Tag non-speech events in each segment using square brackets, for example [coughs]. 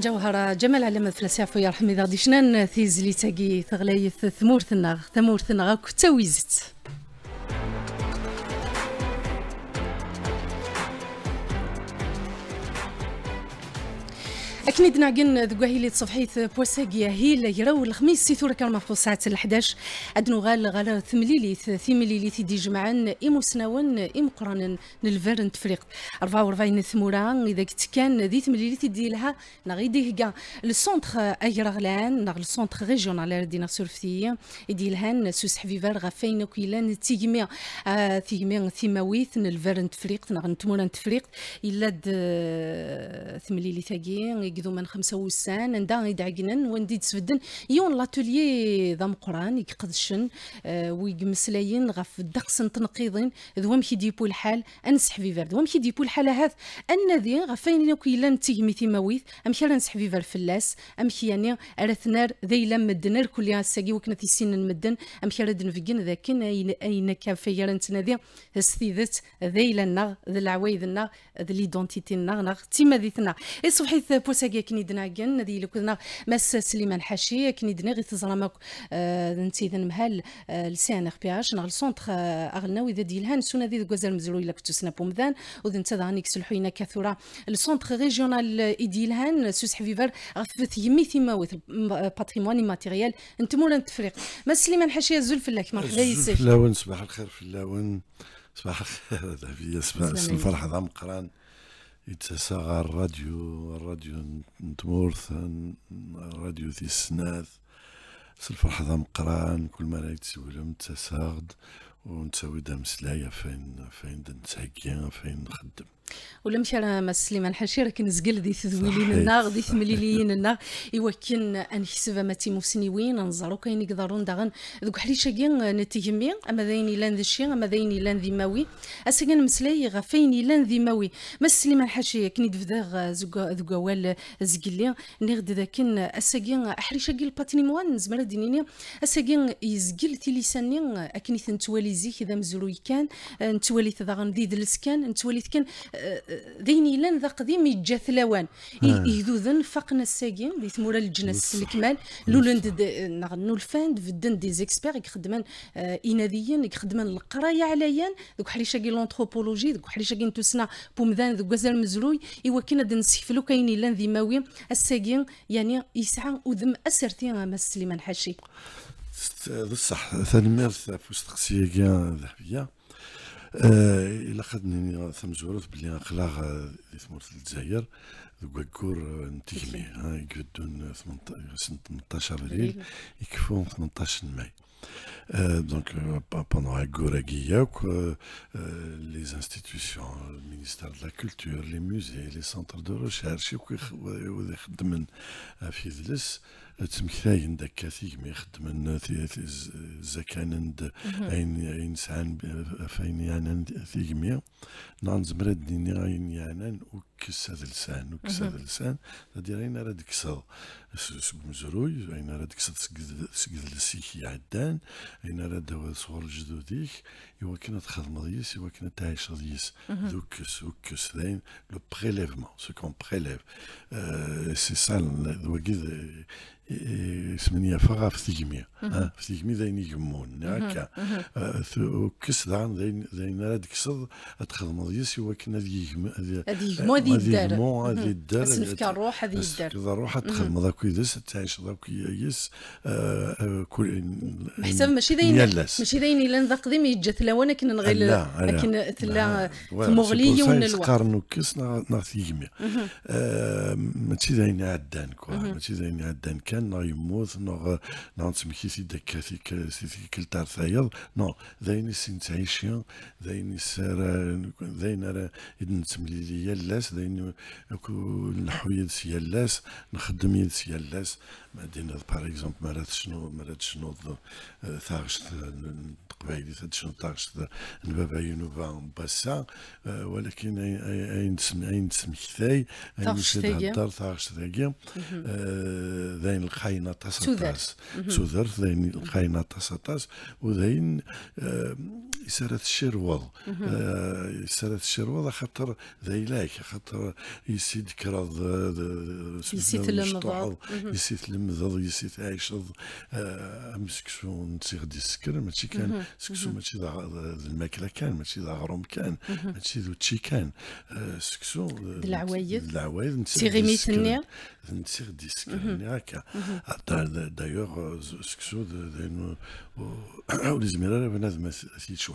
جوهر جمال على مثل عفوا يرحم ذا ديشنان ثيز لي تاقي ثغلايث ثمور ثناغ ثمور ثناغ كتا ويزت أكني دنا دناقن ذقوه اللي تصفحيت بوساقيا هي اللي يرو الخميس سيثورة كان في ساعة الحداش أدنو غال غال ثمليليث ثمليليث دي جمعان إمو سنوان إم قران نلفرن تفريق أربعة وربعين ثموران إذا كنت كان ذي ثمليليث دي لها نغي ديه ديهقا السونتر أيرغلان نغ السونتر على ردينا سورفتي يدي لهان سوس حبيبار غفاين كيلان تيجمي آه، تيجمي ثماويث نلفرن تفريق نغ نتمورن تفريق إلا ثمليليث من خمسة وسان ندا عقنن وندي تسفدن يون لاتولي ضم قران يقضشن آه، ويقمسلاين غف الدقس تنقيضين ذوام كي ديبو الحال انسح في ذوام كي ديبو الحال هذا ان ذي غفين نكو الا نتيمي ثيماويث ام كي نسح في فلاس ام كي يعني ارثنار ذي لم مدنر كل ياساقي وكنا في سين مدن ام كي رد نفقن ذاك اين كافيا نتنادي ستيدت ذي لنا ذي العوايد ذي ليدونتيتي نغ نغ تيما ذي ثنا اصبحي بوسا ساقي كني كن نادي لو كنا مس سليمان حاشي كني دنا غي تزرمك انت آه، اذا مهال آه، ان اخ بي اش السونتر آه، اغلنا اغلناوي ديال هان سونا ذي غوزال مزلو الا كنتو سنا بومذان وذن تا دانيك سلحينا كثورا السونتر ريجيونال الهان سوس حفيفر غفث يمي ثيما وث باتريموني ماتيريال نتمولا نتفريق مس سليمان حاشي في لك مرحبا في فلاون صباح الخير في اللون صباح الخير هذا في اسم الفرح ذا قران يتساغى الراديو الراديو نتمورث الراديو ذي السناث سلف ذا مقران كل ما يتسولم تساغد ونتساوي دام مسلاية فين فين نتهكي فين نخدم ولا مشى مس سليمان راه كنزقل ديث تذويلين النار ديث ثمليليين النار ايوا كان انحسب ما تيمو وين نزارو كاين يقدرون داغن دوك حليشاكي نتيمي اما ذاين لان ذي الشيء اما ذاين لان ذماوي اسا كان مسلاي غفين لان ماوي ما سليمان حشير كني دفداغ ذوك وال زقلي نغد ذاك اسا كان حليشاكي الباتريموان زمرا دينيني اسا كان يزقل تيليساني اكني ثنتوالي زيك اذا مزروي كان نتوالي تداغن دلس كان نتوالي كان ذيني لان ذا قديم يتجاثلوان آه. يذوذن فقنا الساقين ذي ثمورا الجنس الكمال لولند نغنو الفاند فدن دي زيكسبير يخدمان آه، إناديا يخدمان القراية عليان ذوك حريشاكي لونتروبولوجي ذوك حريشاكي نتوسنا بومذان ذوك غزال مزروي إوكينا دن دنسيفلو كاين لان ذي ماوي الساقين يعني يسعى وذم أسرتي ما سليمان حاشي بصح تنمير في استقسيه ذهبيه آه، الا خدني ثم زورت بلي اخلاغ في ثمرة الجزائر كواكور آه، نتكمي ها يقعدون 18 ابريل يكفون 18 ماي آه، دونك بوندون هاكور كياك لي انستيتيوسيون المينيستير دو لا كولتور لي موزي لي سونتر دو ريشيرش وخدم في دلس تمكثاين دكا تيكمي زكان عند اين اين سعان فين يانان تيكمي نعن زمرد ديني غاين يانان كساد لسان وكساد لسان تدير اين راه تكسر سبمزروي اين راه تكسر السيك يا عدان اين راه دوا صغر جدوديك يوا كنا تخدم ريس يوا كنا تعيش ريس دوكس وكس داين لو بريليفمون سو كون بريليف سي سا وكيد ثمانية فغا في تجميع في تجميع زين يجمون هكا وكس دعن زين زين راه تكسر تخدم ريس يوا كنا ذي يجمون هذه الدار هذه الدار اسلفك الروح هذه الدار الروح تخدم ذاك يدس تعيش ذاك يس آه، آه، كل حسب ماشي ذاين ماشي ذاين الا نذاق ذي يتجا وانا كنا نغير لكن ثلا مغلي ون الوا قارنو كيس ناغ يجمع آه، ماشي ذاين عدان كوا ماشي ذاين عدان كان ناغ يموت ناغ ناغ نسمكي سي دكا سي كلتار ثايض نو ذاين سين تعيشيا ذاين سار ذاين يدن تملي ليا لاس غاديين نلحو يد سيالاس نخدم يد سيالاس مدينة باغ اكزومبل مرات شنو مرات شنو ثاغشت قبايلي شنو ثاغشت نبابا ينوفا باسا آه، ولكن اين تسمي اين تسمي كثاي اين شد هدر ثاغشت ثاكيا ذاين القاينة طاس تاس سودرت ذاين القاينة طاس طاس وذاين آه، إثارة الشروال إثارة آه، الشروال خاطر ذيلاك خاطر يسيد كرض يسيت المضض آه، يسيت المضض يسيت عيشض آه، مسكسو نتي غادي السكر ماشي كان سكسو ماشي الماكلة كان ماشي ذا غروم كان ماشي ذو تشي كان سكسو العوايد العوايد نتي غادي السكر نتي غادي السكر هكا دايوغ سكسو ولي زميرة بنادم سيد شو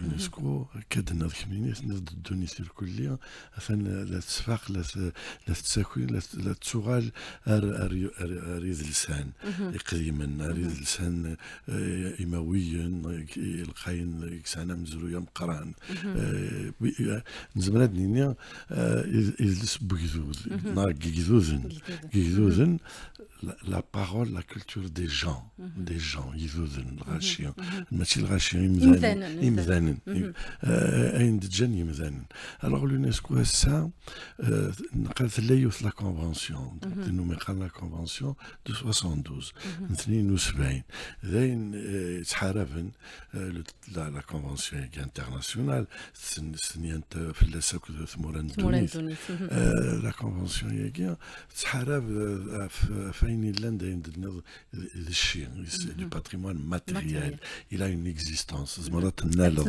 اليونسكو كادنا ناض كمينيس ناض سير كلية أثن لا تسفاق لا تساكوي لا تسوغال أريد لسان إقليما أريد لسان إماويا آه، القاين كسانا مزرويا مقران آه، آه، نزمنا دنيا إذلس بكذوذ نار كيكذوذن كيكذوذن لا باغول لا كولتور دي جون دي جون يذوذن الغاشيون ماشي الغاشية يمزان يمزان مثلا عند الجني مثلا الوغ لونسكو هسا نقلت لا يوث لا كونفونسيون انه قال لا كونفونسيون دو 72 72 ذاين تحاربن آه، لا كونفونسيون انترناسيونال في لا كذا ثموران تونس آه، لا كونفونسيون ياكيا تحارب فاينلاند عند الشيء دو باتريمون ماتيريال الى اون اكزيستونس زمرات نالض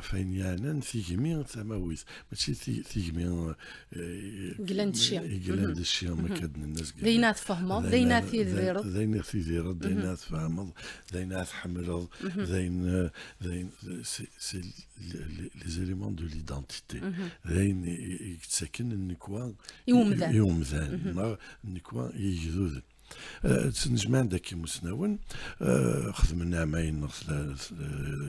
عفاني انا نتيجمي سماويس ماشي تيجمي جلاند الشيا جلاند الشيا ما كدنا الناس قال دينات فهمض دينات يزيرض دينات يزيرض دينات فهمض دينات حمرض دين دين سي لي زيليمون دو ليدونتيتي دين يتسكن النكوان يوم يومذان يومذان النكوان يجذوذن تنجمان داكي مسنون آه، خدمنا عامين آه،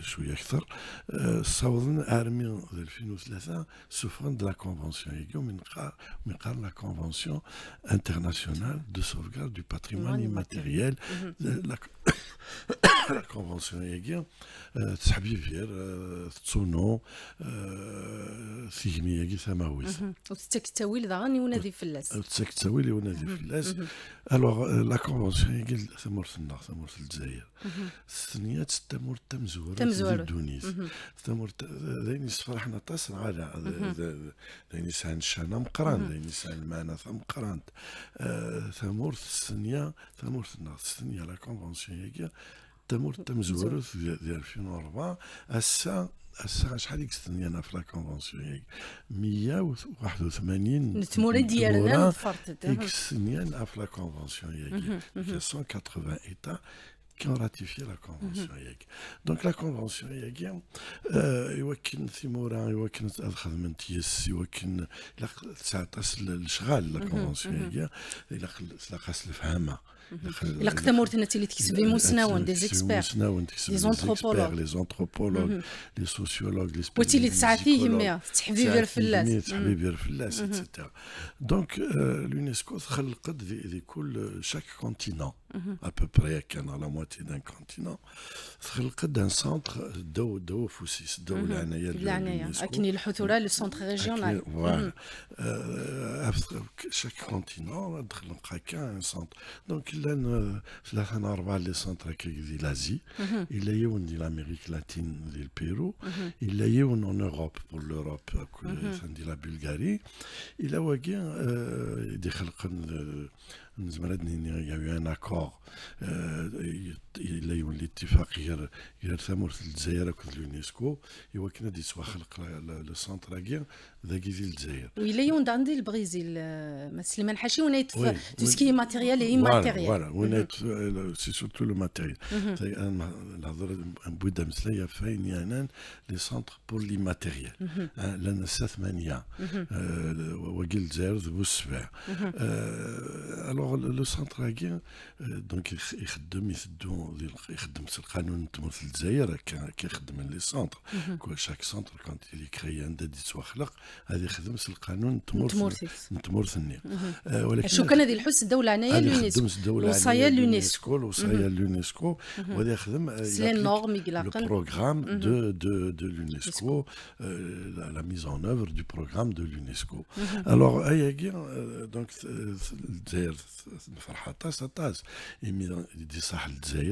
شويه اكثر آه، صوضنا ارمي 2003 سفرن دو لا كونفونسيون من من لا كونفنسيون انترناسيونال دو سوفغارد دو باتريمون ايماتيريال كونفونسيون ياكي تسحبي فير تسونو ثيغمي ياكي ثماويث وتتك التاويل ذا غاني ونادي فلاس وتتك التاويل ونادي فلاس الوغ لا كونفونسيون ياكي ثمورث النار في الجزائر الثنيات تمور تمزور تمزور دونيس تمور ذاين يسفرحنا طاس على ذاين سان الشانا مقران ذاين سان المعنى ثم قران ثمورث الثنيه ثمورث النار الثنيه لا كونفونسيون هي التمور التم ديال 2004 اسا اسا شحال كستني انا في لا كونفونسيون 181 التموري ديالنا تفرطت كستني انا في لا كونفونسيون 180 ايتا qui راتيفي لا كونفونسيون ياك دونك لا كونفونسيون ياك آه، يوكن ثيمورا يوكن الخدمه من تيس يوكن 19 الشغال لا كونفونسيون ياك إلا 19 الفهامة Mhm. des experts, les anthropologues, mhm. les sociologues, les spécialistes. Euh, mhm. Donc euh, l'UNESCO, euh, chaque continent à peu près à la moitié d'un continent, c'est le d'un centre d'eau, d'eau, foussis, d'eau, mhm. l'année. L'année, à hein. le centre régional. Mhm. Euh, chaque continent, a un centre. Donc, il y a un centre qui l'Asie, mhm. il y a un de l'Amérique latine, le Pérou, il y a un en Europe, pour l'Europe, il y la Bulgarie, il y a un euh, des euh, il y a eu un accord. Euh, الى غير غير ثمرة الجزائر وكذ اليونسكو ايوا كنا دي سوا خلق لو سونتر غير ذاكي ديال الجزائر الى يوند عندي البريزيل آه، سليمان حاشي ونايت تو سكي ماتيريال اي ماتيريال فوالا ونايت سي سورتو لو ماتيريال الهضره بودا مثليا فاين يانان لي سونتر بور لي ماتيريال mhm. آه، لان ثمانيه mhm. آه، وكي الجزائر ذو السبع الوغ لو سونتر غير دونك يخدم يسدو اللي يخدم القانون في الجزائر كيخدم لي سونتر كل شاك سونتر كونت اللي كري ان دادي هذه هذا يخدم القانون تمورث تمورث النيل ولكن شو كان هذه الحس الدوله هنايا اليونيسكو وصايا اليونيسكو وصايا اليونيسكو وهذا يخدم سي نورم يقلق البروغرام دو دو دو اليونيسكو لا ميز ان اوفر دو بروغرام دو اليونيسكو الوغ هي دونك الجزائر فرحه طاس طاس دي صح الجزائر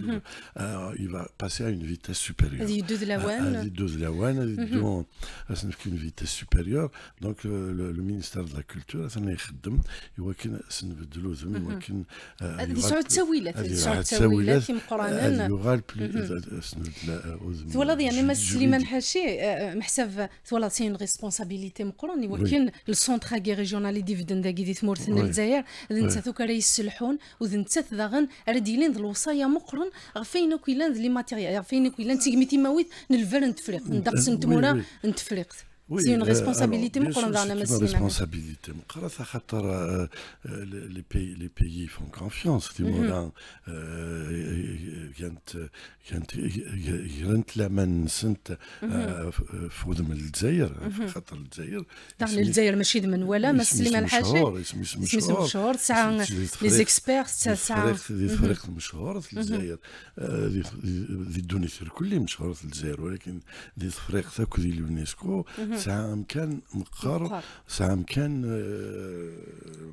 Mhm. Euh, il va passer à une vitesse supérieure. Euh, mhm. euh, une vitesse supérieure. Donc le, le, ministère de la Culture, ça يخدم يمكن سنبدلو زعما يمكن يسعود تساويلات يسعود تساويلات كيما قرانا يغال تولد يعني ما سليمان حاشي محسب سي اون ريسبونسابيلتي مقرون ولكن السونتر كي ريجيونالي ديفيدن داكي دي ثمور الجزائر نتا رئيس الحو يقرون وذن تث ذغن راد يلين ذا مقرن غفين كويلان لي ماتيريال غفين كويلان تيميتي ماويت نلفر نتفريق ندقس أه، تمورا نتفريق سي اون ريسبونسابيلتي مقرن رانا مسينا ريسبونسابيلتي مقرن خاطر لي بي لي بيي فون كونفيونس ديما كانت كانت كانت لمن سنت في ودم الجزائر خاطر الجزائر طبعا الجزائر ماشي دمن ولا مس سليمان الحاج اسم مشهور تاع لي زيكسبير تاع فريق مشهور في الجزائر ذي الدنيا الكل مشهور في الجزائر ولكن ذي الفريق تاكل اليونسكو ساعه امكان مقر ساعه امكان آه،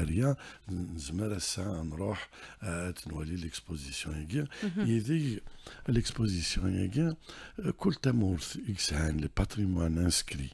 Nous sommes allés l'exposition mhm. l'exposition un euh, patrimoine inscrit.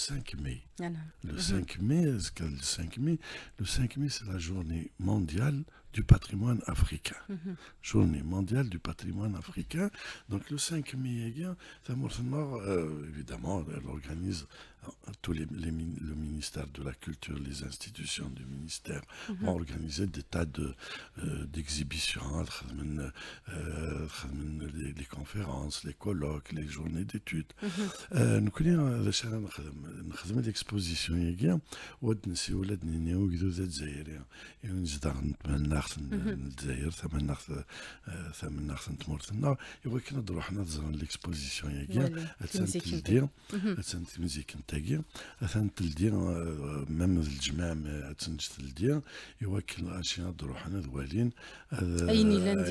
5 ah mm-hmm. mai. le, 5 mai le 5 mai, le 5 mai, c'est la journée mondiale du patrimoine africain. Mm-hmm. Journée mondiale du patrimoine africain. Donc le 5 mai, eh ça euh, évidemment, elle organise tous les, le ministère de la Culture, les institutions du ministère mhm. ont organisé des tas euh, d'exhibitions, de, euh, les, conférences, les colloques, les journées d'études. Mhm. Euh, nous connaissons l'exposition هي اثان تلدي آه، مام الجماع تنج تلدي يوكل كلشي نهضروا حنا ذوالين اين لان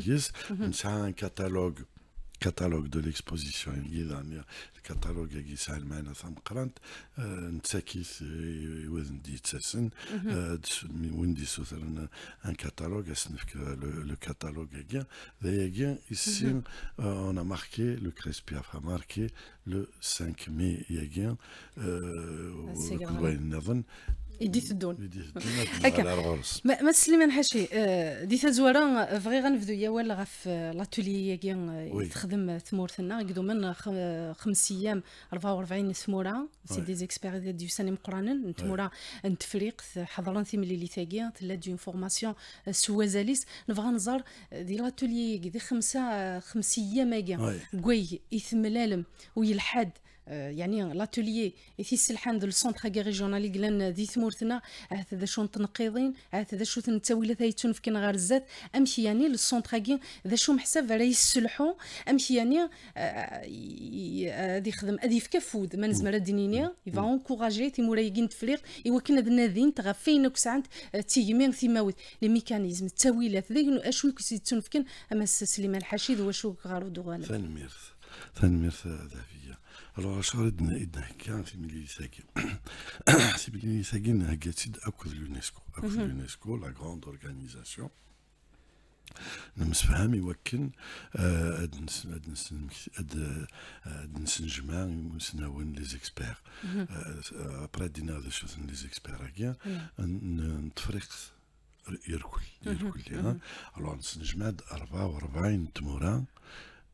ديس نسعى كاتالوج catalogue de l'exposition, Il catalogue le catalogue euh, de mhm. euh, l'exposition, le catalogue le catalogue de l'exposition, le catalogue a marqué le catalogue euh, ah, de يديت الدون ما, ما تسلمي نحاشي آه، ديت زوارا آه، فغي غنفدو يا ولا غف آه، لاتولي كي تخدم ثمورتنا قدو من خمس ايام 44 ثموره سي دي زيكسبير ديال سانيم مقرانن ثمورة نتفريق حضران تيمليلي تاكي تلا دون فورماسيون سوازاليس نبغى نزار دي لاتولي دي خمسه خمس ايام كي كوي يثملالم ويلحد آه، يعني لاتوليي السلحان الحمد للسونتر كاع ريجيونالي كلان ذي ثمورتنا عاد ذا تنقيضين عاد ذا شو تنتاويلا ثايتون فكين غار الزات امشي يعني السونتر كاع ذا شو محسب على يسلحو امشي يعني آه، آه، ذي خدم ذي فكفود ما نزمر دينينيا يفا اونكوراجي تفليغ تفريق كنا ذا ذين تغا فين كسعند تي ثيماوت لي ميكانيزم التاويلات ذاك اشوي كسيتون فكين اما سليمان الحشيد واشو غارو ميرث تنميرث ميرث دافي Alors, je vais vous dire que une qui l'UNESCO, mhm. l'UNESCO, la grande organisation, nous sommes des experts. Mhm. Euh, euh, après, nous des experts. Nous des experts. Alors, nous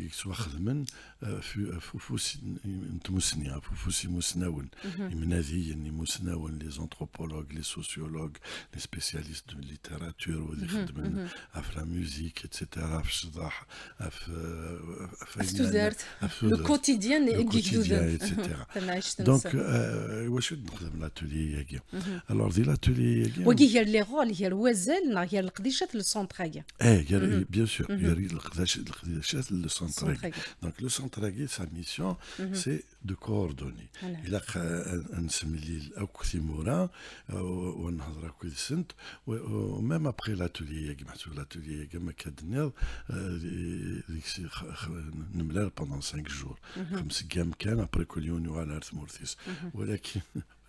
يسوى آه، في آه، فوس نتمسنيا آه، فوس مسناون مناديا يعني مسناون لي زونتروبولوج لي سوسيولوج لي سبيسياليست دو ليتراتور واللي خدمن في لا ميوزيك اتسيتيرا في الشضاح في ستوزارت لو كوتيديان اتسيتيرا دونك واش نخدم لاتولي ياكيا الوغ دي لاتولي ياكيا وكي هي لي رول هي الوزن هي القديشات للسونترايا ايه بيان سور هي القديشات Donc le Centraguay, sa mission, mhm. c'est de coordonner. Il a un, un on ou un Sint, euh, même après l'atelier Yegma, l'atelier de euh, pendant cinq jours. Mhm. Comme si Gamken, après Kouliouni mhm. ou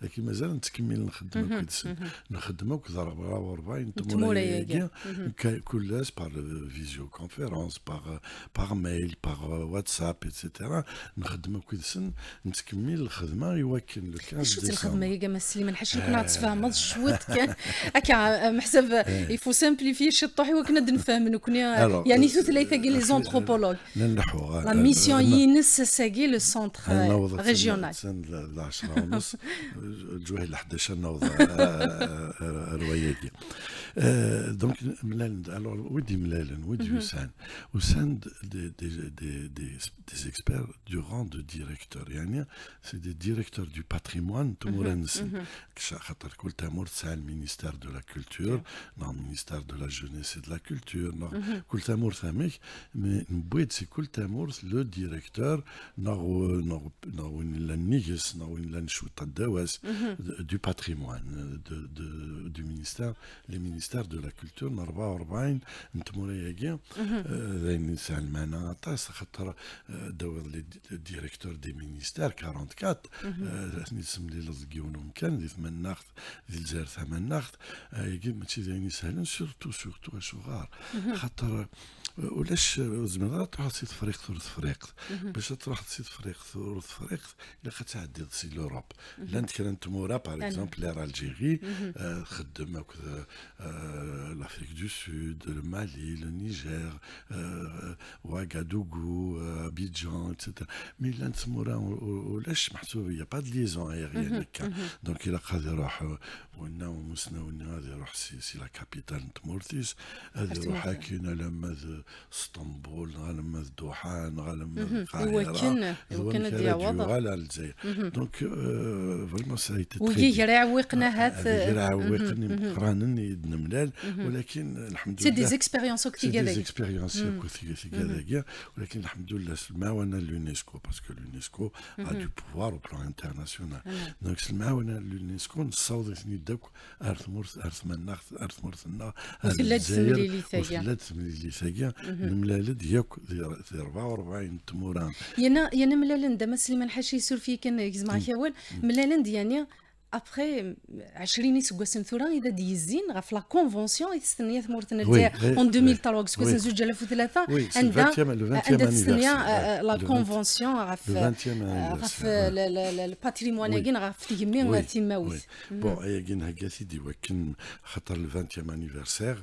لكن مازال نتكمل نخدم كي نخدم كي ضرب 40 تمولايا كلش بار فيزيو كونفيرونس بار بار ميل بار واتساب اتسيتيرا نخدم كي نتكمل الخدمه يواكن لو 15 شفت الخدمه يا جماعه سليمان حاش كنا تفهمت شوت كان [laughs] هكا آه، محسب يفو سامبليفي شي طوحي وكنا نفهم كنا يعني ثوث ليثا لي زونتروبولوج نلحو لا ميسيون ينس ساكي لو سونتر ريجيونال 10 ونص [laughs] Donc, alors, oui mhm. des experts du rang de directeur, cest des directeurs du patrimoine, mhm. Mhm. ministère de la Culture, ministère de la Jeunesse et de la Culture, le directeur, euh, mmh. du patrimoine de, de, du ministère, les ministères de la culture 44 انتم رايقين لان المناطه خاطر دور الديريكتور دي مينيستير 44 نسم لي لزكيون ومكان لي ثمناخت دي الجزائر ثمناخت يقول ماشي زين سهلا سورتو سورتو صغار خاطر ولاش زمان راه تروح لسيت فريق ثلث فريق باش تروح لسيت فريق ثلث فريق الا خاتعدي لسي لوروب لانت كانت مورا باغ اكزومبل لير الجيري آه، خدم هكذا آه، آه، لافريك دو سود المالي النيجر واغادوغو ابيجان اتسيتيرا مي لانت مورا ولاش محسوب يا با ليزون ايريان هكا دونك الا غادي يروح ونا ومسنا ونا غادي يروح سي لا كابيتال تمورتيس غادي يروح هاكينا لما اسطنبول غنم الدوحان غنم القاهره وكن أيوة، أيوة، الجزائر دونك فريمون سي وي غير عويقنا هات غير عويقني قرانن يد ملال ولكن الحمد لله سي دي زيكسبيريونس وكتي كذاك دي زيكسبيريونس وكتي كذاك ولكن الحمد لله سماونا لونيسكو باسكو اليونسكو ا دو بوفوار او بلان انترناسيونال دونك سماونا اليونسكو نصاود ثني داك ارث مورث ارث مناخ ارث مورثنا وثلات ثملي ثاكيا وثلات ثملي ثاكيا العشريه الملالد ياك 44 تموران ينا ينا ملالند ما سليمان حاشي يسول فيه كان يجمع كاول ملالند يعني ابخي 20 سكواسن ثورا اذا ديزين في لا كونفونسيون تستنيا ثمورتنا اون 2003 سكواسن 2003 عندها عندها تستنيا آه، لا كونفونسيون غا في الباتريمون كين في تيمي تيماوي بون هي كين هكا سيدي ولكن خاطر ال 20 انيفرسير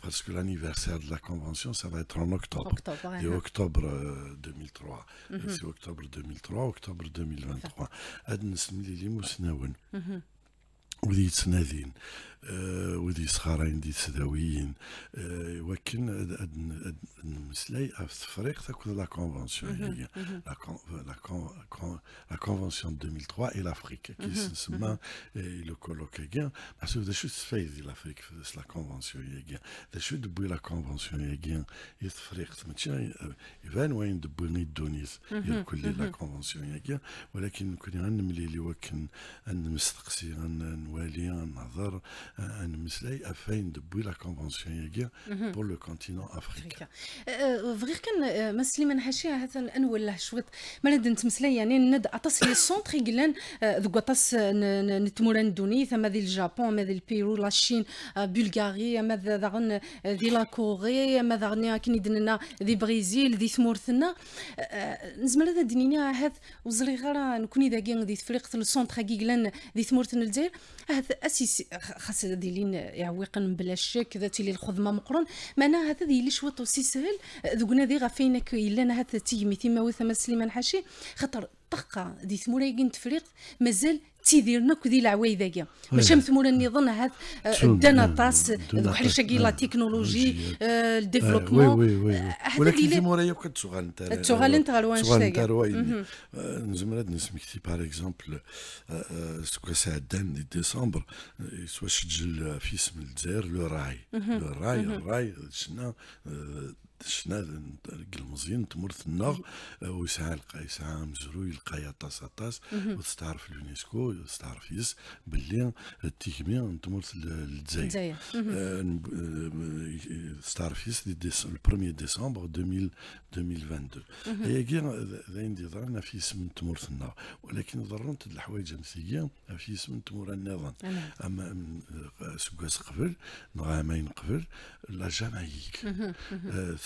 parce que l'anniversaire de la convention, ça va être en octobre. octobre et octobre 2003. Euh, euh, mhm. C'est octobre 2003, octobre 2023. Adnes Ou آه، ودي صغارين دي سداويين آه، ولكن هاد في التفريق تاكل لا كونفونسيون يعني لا كونفونسيون 2003 اي لافريك كيسمى لو كولوك كاع محسوب ذا شو تفايد ديال لافريك في لا كونفونسيون كاع ذا شو دبي لا كونفونسيون كاع يتفريق تمشي يبان وين دبي غي دونيس كل لا كونفونسيون كاع ولكن كنا غنملي اللي وكن غنمستقسي غنوالي غنهضر Anne Misley a fait une depuis la convention ياكيا mhm. pour le continent africain. فغير كان مسلي من حاشية حتى الان ولا شوط ما ند نتمسلي يعني ند اطاس لي سونتر يقلان ذو اطاس نتموران دوني ثم ذي الجابون ماذا البيرو لا شين بلغاريا ماذا ذاغن ذي لا كوري ماذا غني كني دننا ذي بريزيل ذي ثمورثنا نزمل هذا دينيني هذا وزري غرا نكوني ذاكي ذي تفريق السونتر يقلان ذي ثمورثنا الجزائر هذا اسيس خاص ذي لين يعويقا بلا شك ذاتي لي الخضمه مقرون معناها هذا ذي لي شوط وسي سهل ذوقنا ذي غافينك الا انا هذا تيمي تيما وثما سليمان حاشي خاطر طقة دي ثمورة يقين تفريق مازال تيديرنا كو العواي ذاك ماشي مثمونا نظن هذا دانا طاس بحال بحرشة آه. لا تكنولوجي آه، الديفلوبمون آه، ولكن تيمورا يبقى تسوغال انت تسوغال نتا غالوان تسوغال نتا رواي نسميك نسمكتي باغ اكزومبل سكوا سعدان دي ديسمبر سوا شجل في اسم الجزائر لو راي لو راي الراي شنا شناد المزيان تمرت النار آه، ويسعى لقى يسعى مزرو يلقى طاس طاس وتستعرف اليونسكو وتستعرف يس باللي التيكمي تمرت الجزائر آه، آه، تستعرف يس البرومي ديسمبر 2022 هي كي ذاين دي ضرنا في اسم تمرت النار ولكن ضرنت الحوايج ما في اسم تمر النظام اما سكاس قبل نغامين قبل لا جامايك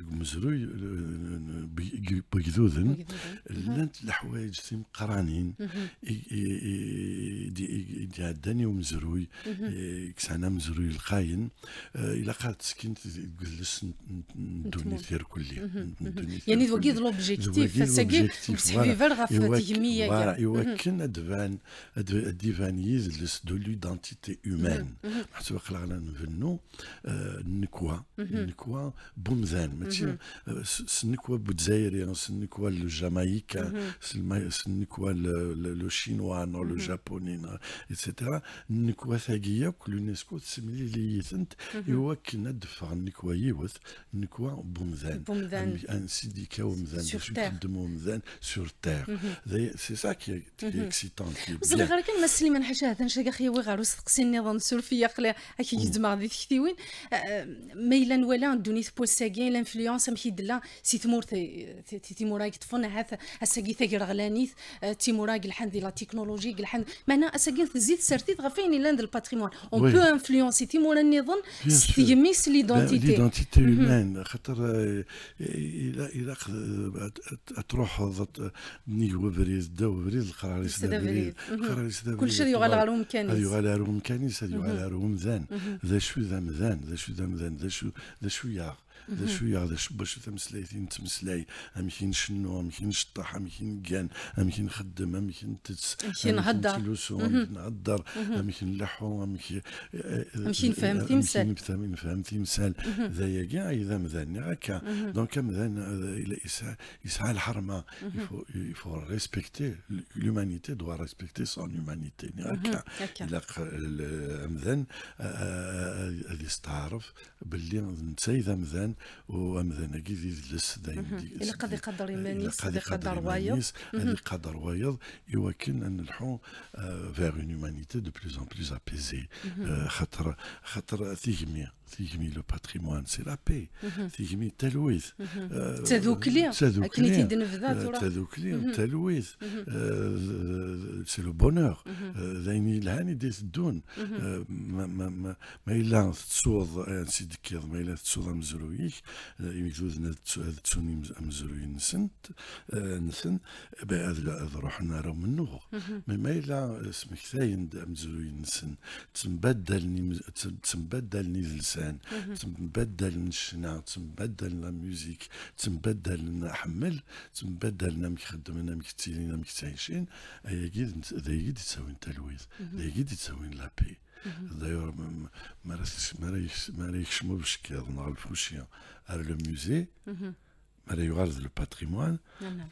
مزروي آه، آه، آه، بقذوذن لانت الحوايج سيم قرانين داني ومزروي كسانا مزروي القاين الى قالت سكين تجلس ندوني ثير كلي يعني دوكيد لوبجيكتيف فساكي سبيفر غاف فوالا ايوا كان ادفان ديفانيز لس دو ليدونتيتي اومان حسب قلعنا نفنو نكوا نكوا بومزان ماشي السنكوه آه، الجزائري السنكوه الجامايكا سنكوا لو شينوا لو جابوني اتسيتيرا النكوه ثاقيه كل الناس لي ثنت هو كنا دفع النكوه يوث نكوا بومذان ان سيديكا ومذان باش يخدموا مذان سور تير سي سا كي اكسيتون بصح غير كان ما سليمان حاشا هذا نشاك اخيا وي غير وسقسي النظام السورفيه قلي هكا يجمع ذي تكتيوين وين الا ولا دونيت بول ساكين انفلونس ام دلا سي تمور تيمورا يكتفون هاث اساكي ثاكي رغلانيث أه، تيمورا قلحان ذي لا تكنولوجي قلحان معناها اساكي تزيد سيرتيت غفين لاند الباتريمون اون بو انفلونسي تيمورا سي يميس ليدونتيتي ليدونتيتي هومان خاطر آه، الى الى تروح نيو وبريز دو وبريز القرار يسدا بريز القرار mhm. كل شيء يغال على كانيس يغال على كانيس يغال mhm. على ذان mhm. ذا شو ذا مذان ذا شو ذا مذان ذا شو ذا شو يا هذا شويه هذا شباش 30 تمسلاي امشي نشنو امشي نشطح امشي نكان امشي نخدم امشي نتس امشي نهدر امشي نهدر امشي نلحو امشي امشي نفهم تمثال امشي نفهم تمثال ذايا كاع اذا مذاني هكا دونك مذان يسعى الحرمه يفو يفو ريسبكتي l'humanité doit respecter son humanité هكا يلاق المذان اللي استعرف باللي انت اذا مذان مثلا ومثلا كيزيد لس إلا قد قدر يمانيس إلا قدر وايض إلا قدر وايض يمكن أن نلحو فيغ اون هومانيتي دو بلوز ان بلوز ابيزي خاطر خاطر تيغمي تيجمي لو باتريمون سي لا بي تيجمي التلويث تذوكلي كنتي تنفذا تذوكلي التلويث سي لو بونور ذاين الهاني ديس الدون ما الا تصوض انسي دكيض ما الا تصوض مزرويك يجوز تسوني مزروي نسنت نسن هذا روحنا راه منوغ ما الا سمك ثاين مزروي نسن تنبدل تنبدل نزلسان الانسان تنبدل نشنا تنبدل لا ميوزيك تنبدل نحمل تنبدل نمك خدم نمك تيلي نمك تعيشين اياكيد دايكيد تساوي التلويث دايكيد تساوي لا بي دايور ما راش ما رايش ما باش نعرفوش على لو موزي الباتريمون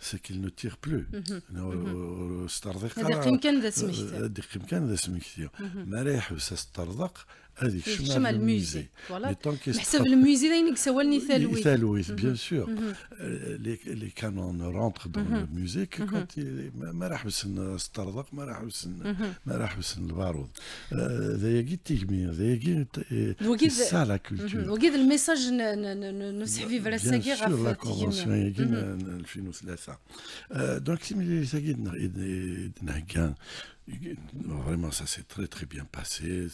سي كيل نو تيغ بلو استرضق هذا قيم كان ذا سمكتي هذا قيم كان ذا سمكتي ما رايحوس استرضق هذه شمال الميوزي الميزي حسب الميوزي داينك سوالني ثالوي ثالوي بيان سور اللي كانوا رونتر دون الميزي كنت ما راح بسن نسترزق ما راح بسن ما راح بسن البارود ذايا كي تيجمي ذايا كي سا لا كولتور وكيد الميساج نمسح فيه فلاسا كي غير سور لا كونفونسيون ياكي 2003 دونك سيمي ساكي نهكان فريمون سا سي très très بيان باسي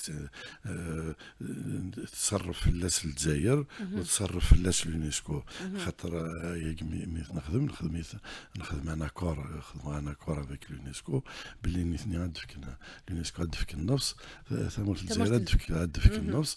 تصرف فلاس الجزائر وتصرف فلاس اليونسكو خاطر نخدم نخدم نخدم انا كور نخدم انا كور افيك اليونسكو باللي نثني عاد اليونسكو عاد النفس ثمرة الجزائر عدفك النفس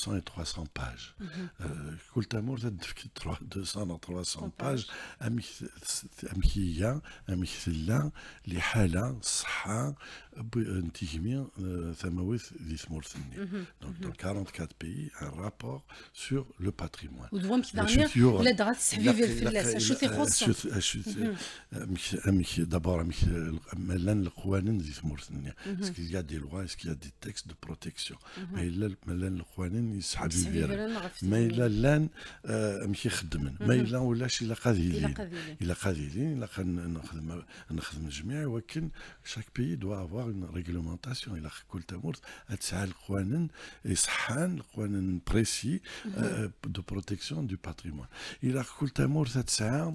200 et 300 pages. Kultamur, mhm. euh, c'est 200 à 300 pages. Amkiya, Amkhilin, Lihala, Saha, euh, Ntihmir, Samawith, euh, Dismur, Sini. Mhm. Donc, mhm. dans 44 pays, un rapport sur le patrimoine. Vous devez me dire, l'aide à la vie, d'abord ce qu'il y a des lois, est-ce qu'il y a des textes de protection mais mm -hmm. يسحب فيران ما الا لان آه، مشي خدمن ما الا ولاش لا قاديلين الا قاديلين الا نخدم نخدم الجميع ولكن شاك بي دو افوار اون ريغلومونطاسيون الا كل تمرت تسعى القوانين يصحان القوانين بريسي آه، آه، دو بروتيكسيون دو باتريمون الا كل تمرت تسعى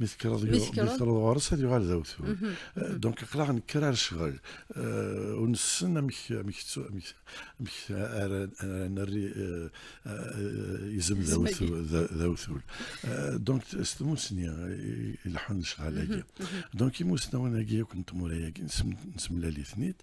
مسكرة غوارس هذه غال زاوتو دونك قلع نكرار شغل أه، ونسنا مش مش مك مك نري يزم زاوتو زاوتو أه، دونك استموسني الحن أه، شغل هاكي دونك يموسنا وانا كي كنت مورايا نسم نسم لالي ثنيت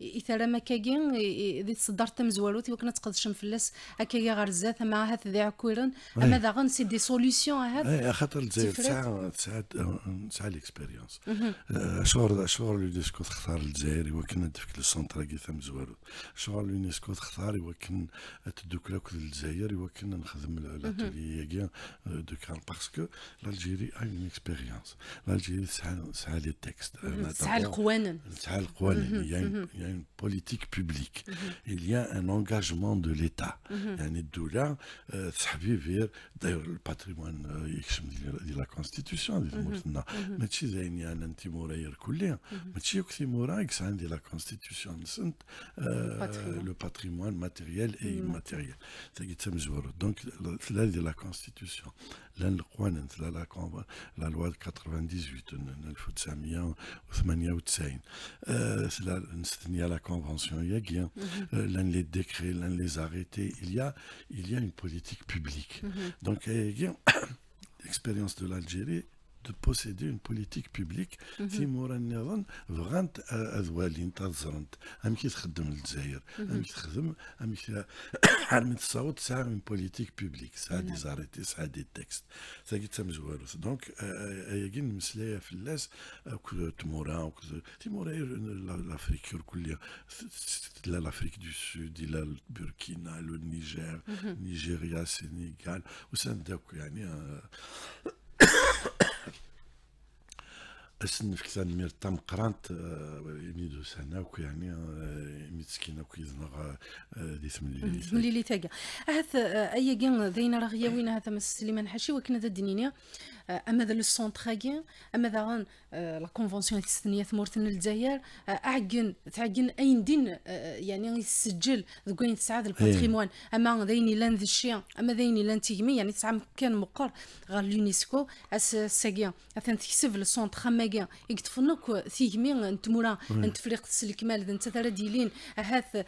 إذا ما كاين ذي تصدر تي وكنا تقدش مفلس هكايا غير زات مع هات ذي عكويرن إيه. اما ذا غن سي دي سوليسيون هات اي خاطر الجزائر تسعه تسعه تسعه ليكسبيريونس إيه، شغل شهور اليونسكو تختار الجزائر وكنا دفك لو سونتر كي تمزوالوت شهور اليونسكو تختار وكن تدوك لك الجزائر وكنا نخدم لاتولي كاع إيه، دو كان باسكو الجيري اي اون اكسبيريونس الجيري تسعه تسعه لي تكست تسعه القوانين تسعه القوانين une politique publique, mhm. il y a un engagement de l'État. Il y a un d'ailleurs le patrimoine euh, de la Constitution, mm -hmm. mais il y a un mais mais il y a un de la Constitution, sont euh, le patrimoine matériel et mhm. immatériel. Donc, cela de la Constitution, la loi de 98, il faut 5 millions, 8 il y a la convention il y a mhm. euh, l'un les décrets, l'un les arrêtés. Il y a, il y a une politique publique. Mhm. Donc, euh, [coughs] l'expérience de l'Algérie, de posséder une politique publique mhm. مورا النظام بغانت اذوالين تظهرنت امك تخدم الجزائر mhm. امك تخدم امك [coughs] حرمت الصوت ساعه من بوليتيك بوبليك ساعه دي زاريتي ساعه دي تكست ساكي تسمز والو دونك اياكي آه، آه، آه، نمسلايا فلاس تمورا تمورا لافريك كلها لا لافريك دو سود الى البوركينا لو نيجر mhm. نيجيريا سينيغال وسند يعني اسنفك مير تام قرانت آه، يمي دو سناك يعني آه، يمي تسكيناك يزنغ آه، دي ثمليلي ثمليلي تاكا هاث اي كان ذين راه وين هذا مس سليمان حشي وكنا ذا الدنيا أه، اما ذا لو تراكيان اما ذا أه، لا كونفونسيون تستنيا ثمورت الجزائر أه، اعقن تعقن اين دين يعني يسجل ذوين تسعاد الباتريمون إيه. اما ذيني لان ذي الشيا اما ذيني لان تيغمي يعني تسعى مكان مقر غير اليونسكو اس ساكيا اثن تكسب لو سونتخا خماكيان يكتفنوك تيغمي انت إيه. نتفريق تسلك مال انت ترى ديلين هاث ذا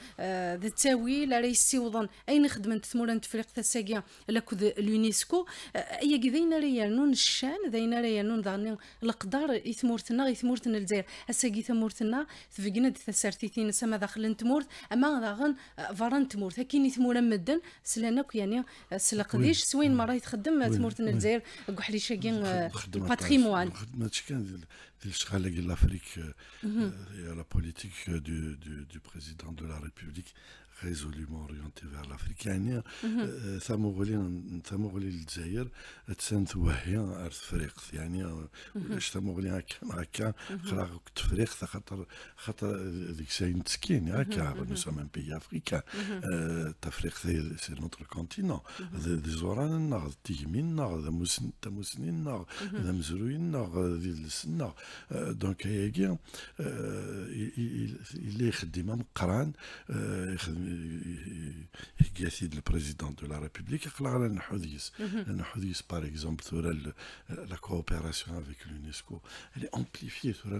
التاويل لا يسيوضن اين خدمه انت فريق تساكيان لكو اليونسكو اي كذين ريال نون الشان داين راه ينون داني القدر يثمرتنا يثمرتنا الجزائر اساكي ثمرتنا تفقنا تسارتيتين سما داخل تمورت اما داغن فران تمورت هكين يثمر مدن سلانك يعني سلقديش سوين ما راهي يتخدم ثمورتنا الجزائر كحلي شاكين آه، باتريموان هادشي كان الاشتغال لافريك آه، لا بوليتيك دو بريزيدون دو لا ريبوبليك ريزوليومون اورينتي فيغ لافريك يعني ثمغلي ثمغلي للجزائر تسنث وهي ارث فريق يعني واش ثمغلي هكا هكا خراغك تفريق خاطر خاطر ديك ساين تسكين هكا نو سوم ان بيي افريكان تفريق سي نوتر كونتينون دي زوران ناغ تيمين ناغ تموسنين ناغ مزروين ناغ دي السنة دونك هيا كي اللي يخدم قران يخدم يقاسيد البريزيدون دو لا ريبوبليك يقلع على النحوذيس النحوذيس باغ اكزومبل ثورا لا كوبيراسيون افيك اليونسكو اللي امبليفي ثورا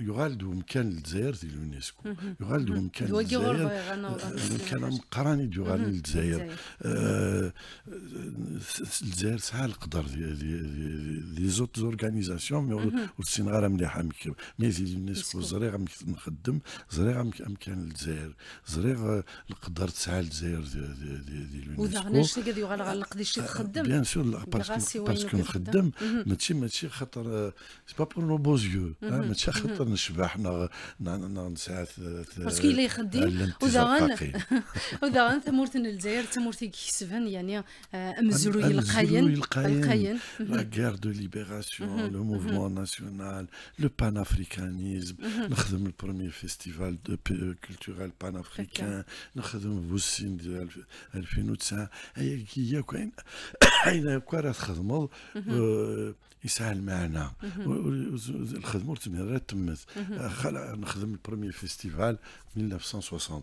نوغال دو مكان الجزائر ديال اليونسكو دو مكان الجزائر آه، مكان مقراني يغال الجزائر آه، الجزائر ساعه القدر لي زوت زورغانيزاسيون مي ورسينا غير مليحه مي اليونسكو زريغه نخدم زريغه مكان الجزائر زريغه كيف القدر تسعى الجزائر ديال اليونسكو وذا يوغال غنقضي شي آه، تخدم بيان سور باسكو باسكو نخدم ماشي ماشي خاطر سي با بور نو بوز يو ماشي خاطر نشبح نسعى باسكو الا يخدم وذا غن [laughs] وذا غن تمورت الجزائر تمورت كيسفن يعني مزروي القاين القاين لا غير دو ليبيراسيون لو موفمون ناسيونال لو بان افريكانيزم نخدم البرومي فيستيفال دو كولتورال افريكان e كان نخدم بوسين ديال 2009 هي كي كاين [coughs] اين كره راه تخدمض أه، يسعى المعنى الخدمه تمرات تمت نخدم البرومي فيستيفال 1969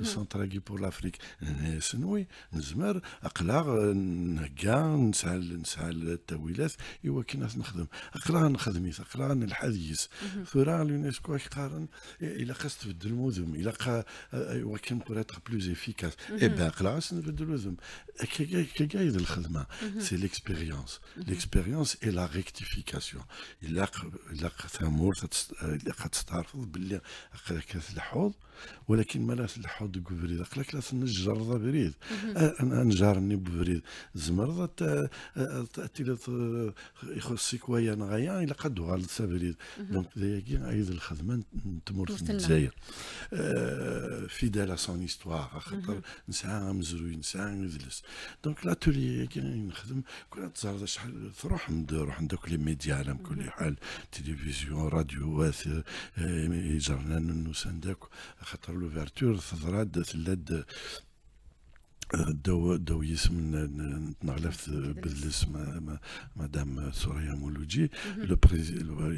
سونتر بور لافريك سنوي نزمر اقلا نهكا نسعى نسعى التاويلات ايوا كي ناس نخدم اقلا نخدم اقلا الحديث ثورا اليونسكو اختارن الى خاص تبدل موزم الى قا ايوا كان بور اتر بلوز افيكاس اي با اقلا خاص نبدل كي قايد الخدمه سي ليكسبيريونس ليكسبيريونس اي لا ريكتيفيكاسيون الى الى ثامور الى تستعرفض باللي الحوض ولكن ما لا تلحوض بريد قال لك لا نجر ذا بريد انا نجرني ببريد زمر تاتي يخصك ويا نغيا الا قد غال بريد دونك كي عايز الخدمه تمر في الجزائر فيدال سون ايستوار خاطر نسعى مزروي نسعى نجلس دونك لاتولي كي نخدم كنا تزار شحال تروح نروح ندوك لي ميديا على كل حال تلفزيون راديوات جرنان نوسان داك خاطر لوفرتور تضرا le de, Mm-hmm.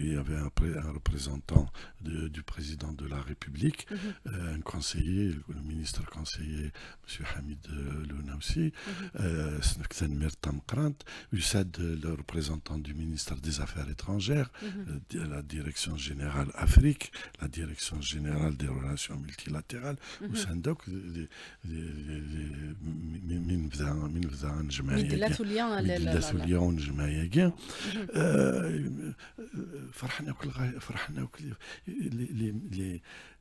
il y avait un, représentant du président de la République, mm-hmm. euh, un conseiller, le ministre conseiller, M. Hamid Louna aussi, Snakten le représentant du ministre des Affaires étrangères, mm-hmm. euh, la direction générale Afrique, la direction générale des relations multilatérales, mm donc من بدا من بدا نجمعيا من دلاتو ليا من دلاتو ليا ونجمعيا كاع آه، فرحنا وكل فرحنا وكل لي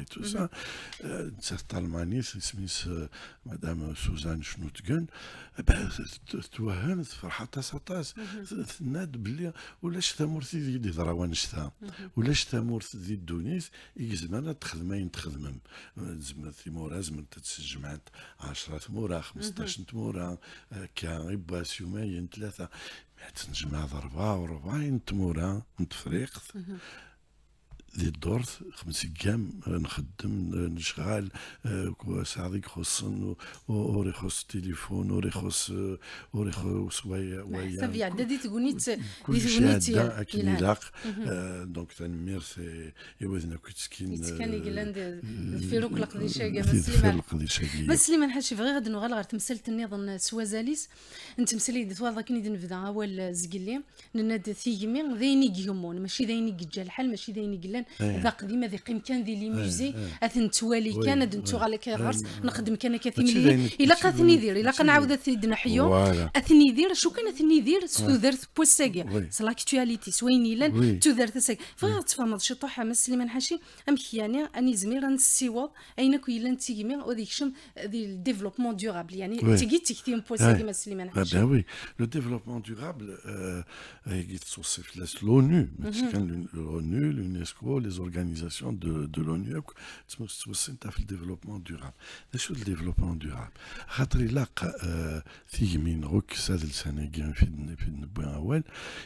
et tout mhm. ça. Euh, cette Allemagne, c'est euh, Madame Suzanne Schnutgen, توهنت فرحتها سطاس تناد بلي ولاش ثمور سيدي دي ضرا ونشتا ولاش ثمور سيدي دونيس يجزمنا تخدمين تخدمم زعما ثمورا زعما تجمعت 10 ثمورا 15 ثمورا mhm. آه، كان يبغاس يومين ثلاثه تنجمع ضربه وربعين تموره نتفريقت mhm. دي الدورث خمس ايام نخدم نشغال آه، ساعديك خصن وري خص التليفون وري خص وري خص ويا ويا حسب يعني دي تقولنيت دي تقولنيت اكيد لاق آه، دونك تنمير سي يوزنا كتسكين كان يقلان في روك لقدي شاقة مسلمة مسلمة حاشي بغي غادي نغال غير تمثلت النظام سوازاليس نتمثلي دي توالدا كي ندير نبدا اول زقلي ننادى ثيجمي ذيني يهمون ماشي ذيني يجا الحال ماشي ذيني يقلان مثلا إيه. ذاق ديما ذي قيم كان ذي لي ميوزي إيه، إيه. توالي كان اثنتو على كيغرس نخدم كان كثير الا قاثني دير الا قنعاود اثني نحيو اثني دير شو كان اثني دير ستودرت بوساكيا سلاكتواليتي سويني لان تودرت ساكي فغا تفهمض شي طوحه من سليمان حاشي ام يعني اني زميرا نسيوض اينك الا نتيمي وذيك شم ذي الديفلوبمون دورابل يعني تيجي تكتيم بوساكي من سليمان آه، حاشي Ben oui, le développement durable, euh, l'ONU, l'ONU, l'UNESCO, les organisations de, de l'ONU, sur le centre de développement durable. Les choses de développement durable. Euh,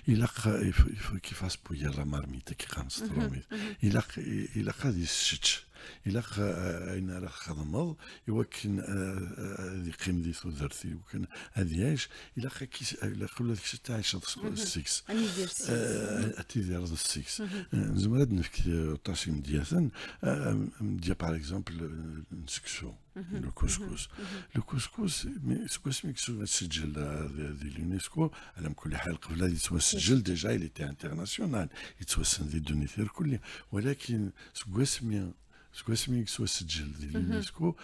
il a il faut qu'il fasse pour y la marmite, qui mhm, mhm. Il a il a الى آه، اين راه خدمه آه، يوكن آه، هذه قيم دي سوزرتي يوكن هذه عايش الا كيس الا خلات كيس تعيش السكس اتي ديال السكس نزمر نفك طاشي مدياثا ديا بار اكزومبل نسكسو لو كوسكوس لو كوسكوس مي كوسكوس مي كسو تسجل دي اليونسكو على كل حال قبل هذه تسجل ديجا il تي انترناسيونال يتوسن دي دوني كلي ولكن سكوسمي سكو اسمي سوا سجل ديال اليونسكو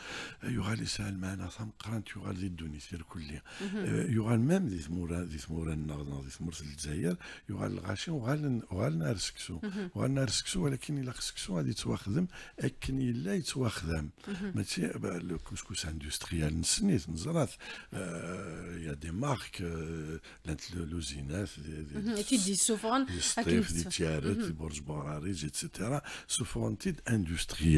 آه، يوغا لي سال معنا ثم قرانت يوغا دي الدوني سير كلية آه، يوغا مام دي ثمورا دي ثمورا النهضة دي ثمورة الجزائر يوغا الغاشي وغا وغا رسكسو وغا لنا ولكن إلا خسكسو غادي يتواخدم أكن إلا يتواخدم ماشي لو كسكس اندستريال نسنيت نزرات آه، يا دي مارك لانت لوزينات تيدي سوفون دي ستيف دي دي برج بوراريج اتسيتيرا سوفون تيد اندستريال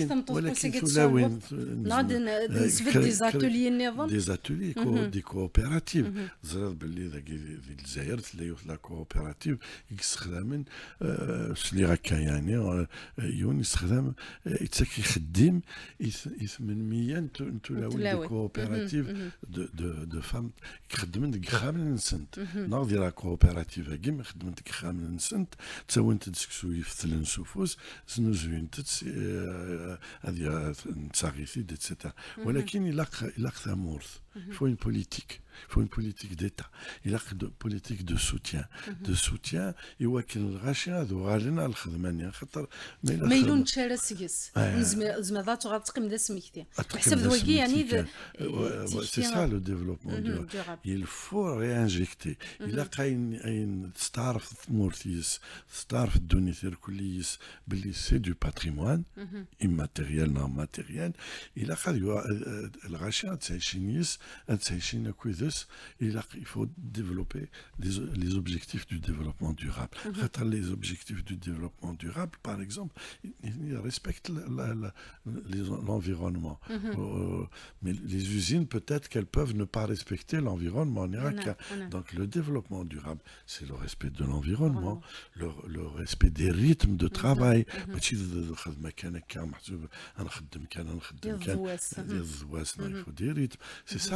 ولكن ولكن سلاوين نعود نسفت دي زاتولي النظام دي زاتولي دي كوبيراتيف زرار باللي الجزائر تلاقي لا كوبيراتيف يستخدم سلي آه، هكا يعني آه، يون يستخدم يتسكي يخدم 800 تلاوين دي كوبيراتيف دو دو فام يخدمن ديك خامل نسنت ناضي لا كوبيراتيف هاكي ما خدمت ديك خامل نسنت تساونت ديسكسوي في ثلن سنوزوين تتس آه، هذه تساغيثيد ولكن الاق الاق ثامورث Il faut une politique. Il faut une politique d'État. Il a une politique de soutien. De soutien. Il a ah, euh, C'est ça le développement mhm, Il faut réinjecter. Il mhm. a un starf mortis, star d'unité blessé du patrimoine, mhm. immatériel, non matériel. Il a euh, euh, un rachat il faut développer les, objectifs du développement durable. Mhm. Les objectifs du développement durable, par exemple, ils respectent l'environnement. Mhm. Euh, mais les usines, peut-être qu'elles peuvent ne pas respecter l'environnement en Irak. Donc le développement durable, c'est le respect de l'environnement, le, le, respect des rythmes de mhm. travail. Il faut des rythmes. C'est ça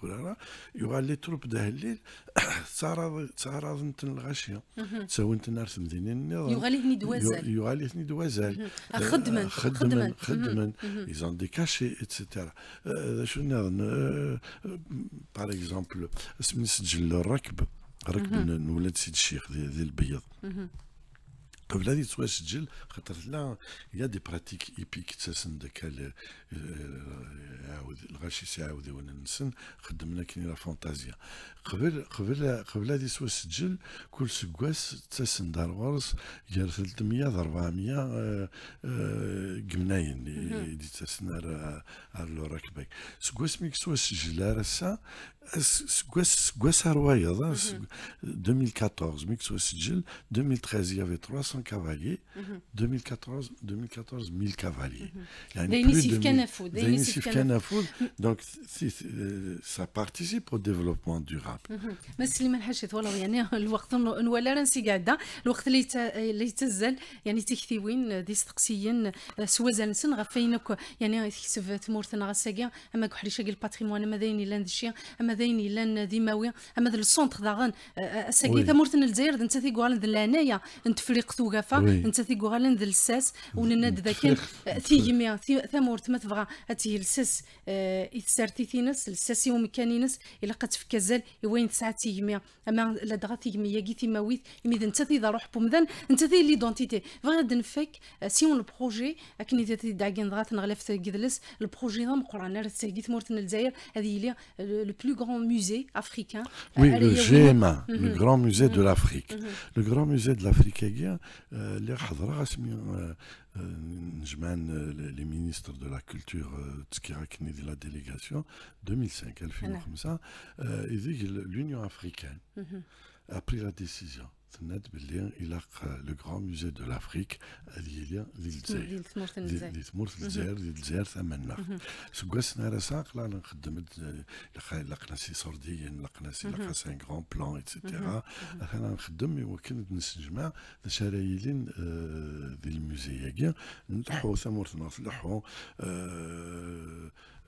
كولارا يبغى لي تروب ده الليل تعرض تعرض نتن الغاشيه تساوي نتن نار ثمدينين النظام يغالي هني دوازال يغالي ثني دوازال خدما خدما خدما ايزون دي كاشي اتسيتيرا شو نظن باغ اكزومبل اسمي نسجل الركب ركب ولاد سيد الشيخ ذي البيض قبل هذه تسجل خاطر لا يا دي براتيك ايبيك تساسن داك يعاود آه، آه، الغاشي يعاود وانا خدمنا كي لا فونتازيا C'est ce que C'est 2013, il y avait 300 cavaliers. 2014, 1000 cavaliers. Donc, euh, ça participe au développement du صعب مسلي ما نحشت والله يعني [laughs] الوقت ولا رانسي قاعده الوقت اللي اللي تزال يعني تكثي وين دي استقسيين سوازال سن غفينك يعني تكسب تمورتنا غساكيا اما كحريشة الباتريمون اما ذيني لان ندشيا اما ذاين الا ديماوي اما ذا السونتر داغن اساكي تمورتنا الجزائر انت تيقوال ذا لانايا انت فريق توقفا انت تيقوال ذا الساس ونناد ذاك تيجمي [laughs] ثمورت ما تبغى تيهي الساس يتسارتي تينس الساس يوم كانينس الا قد في كازال وين تسعه تيغمي اما لا دغا تيغمي ياكي تيماويت اذا انت تيدا ضروح بومذن انت تي ليدونتيتي فغاد نفك سيون البروجي اكني تي داكين دغا تنغلف كدلس البروجي ضم قران راه تسيكي تمورت الجزائر هذه لي آه، لو بلو غران ميزي افريكان وي لو جيما لو غران ميزي دو لافريك لو غران ميزي دو لافريك اللي حضرها اسمي Euh, je mène euh, les ministres de la culture Tskirakini euh, de la délégation 2005 elle finit comme ça Il dit que l'Union africaine mhm. a pris la décision باللي الى لو غران ميزي دو لافريك اللي هي للجزائر اللي تمر في الجزائر للجزائر ثمننا راه ساق لا نخدم لقنا سي سرديين لقنا سي لقنا سان غران بلان اتسيتيرا انا نخدم يمكن نسجمع شرايلين ديال الميزي ياكي نلحو ثمرتنا نلحو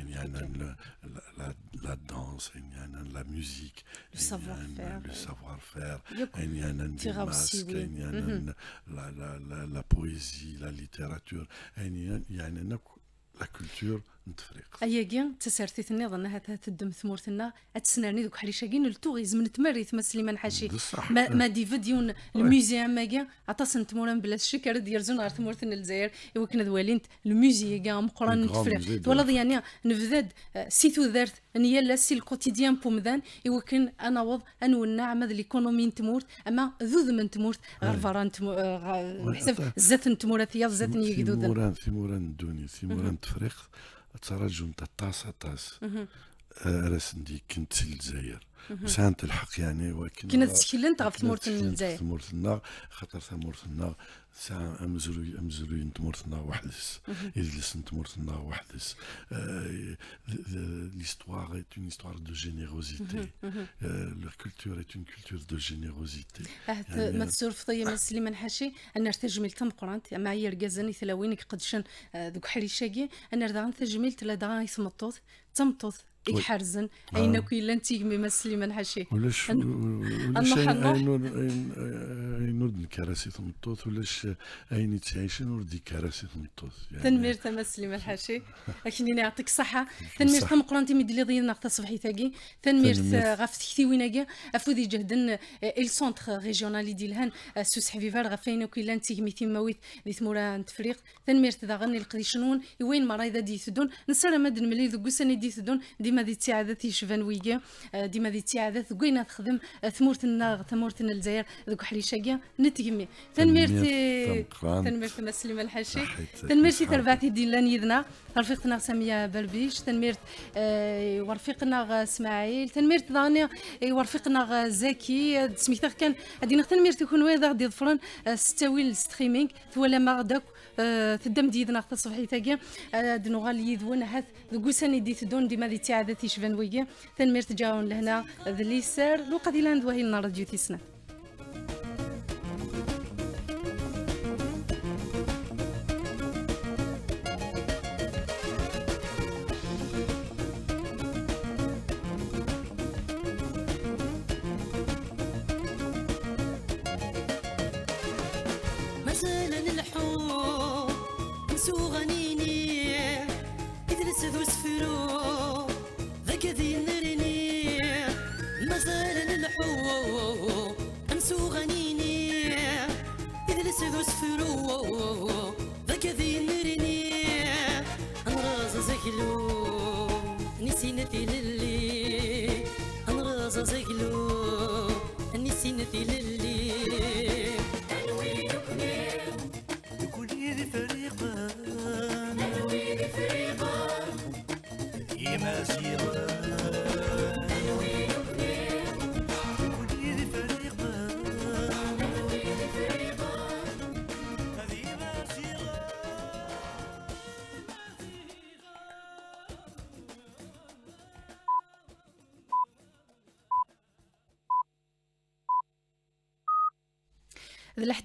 il y a la, danse, il y a la musique, le savoir-faire, le euh, savoir-faire, il y a des masques, il y a mm-hmm. la poésie, la littérature, il y a la culture. نتفريق اياكي تسارتي ثني انها تدم ثمورتنا اتسنرني ذوك حليشاكي من نتمريت ما سليمان حاشي ما, ما دي فيديون الميوزيام ماكي عطاس نتمورن بلا الشكر ديال زون غير ثمورتنا الجزائر يوكن دوالين الميوزي كاع مقران نتفريق ولا يعني نفذد آه، سيتو ذارت نيا لا سي الكوتيديان بومدان يوكن انا وض ونا عمد ليكونومي نتمورت اما ذوذ من تمورت غير فران آه، حسب زات نتمورات هي زات نيكدود ثموران ثموران الدنيا تفريق ați arăt junta, tasa a tas. Uh-huh. Mhm. راس دي كنت في الجزائر وسانت الحق يعني ولكن كنت تسكلن تغا في ثمورة الجزائر ثمورة النار خاطر ثمورة النار ساعة أمزرو أمزروي نتمورة النار وحدس يجلس نتمورة النار وحدس l'histoire آه، أون une دو جينيروزيتي لو كولتور culture est une culture de générosité ما تزور في من سليمان حاشي أنا تجميل تم قران مع يرقزني ثلاوينك قدشن آه، ذوك حريشاقي أنا تجميل تلا طوث يثمطوث تمطوث إك آه. أين كي لن تيجمي مسلي من هشي ولاش ولاش أين نرد الكراسي تمطوط ولاش أين تعيش نرد كراسي تمطوط يعني تنمير تمسلي من هشي [laughs] لكن يعطيك صحة تنمير تم قرانتي مدلي ضينا صبحي تاقي تنمير غاف تكتي ويناقي أفودي جهدا آه، السونتر ريجيونالي هان آه، سوس حبيبار غافين كي لن تيجمي تيماويت لي ثمورة تفريق تنمير تذا غني القديشنون وين مرايضة دي نسالا مدن ملي ذوك قسني دي دي ديما دي التعاذة يشفان ويكا آه، ديما دي التعاذة ثقينا تخدم آه، ثمورت النار ثمورت الجزائر ذوك حليشاكيا نتهمي تنميرتي تنميرتي ما الحاشي تنميرتي تربعتي آه، دي لان يدنا رفيقتنا سامية بلبيش تنميرت ورفيقنا اسماعيل تنميرت ضاني ورفيقنا زكي سميتك كان غادي تنميرتي كون ويضا غادي ظفرن ستاويل ستريمينغ ثوالا ما غداك تدم ديدنا خت صبحيتاكي آه، دنوغا ليدون هث دقوسان دي تدون ديما دي تيعادة تيشفان ويكي تنمير تجاون لهنا ذلي سار لو قديلان ندوهي لنا راديو تيسنا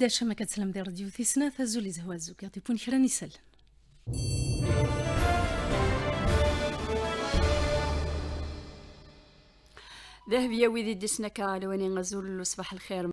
11 ما كتسلم ديال راديو تيسنا فازو لي زهوازو كيعطيكم خير يسلم ذهبي يا ويدي ديسنا كالواني غزول صباح الخير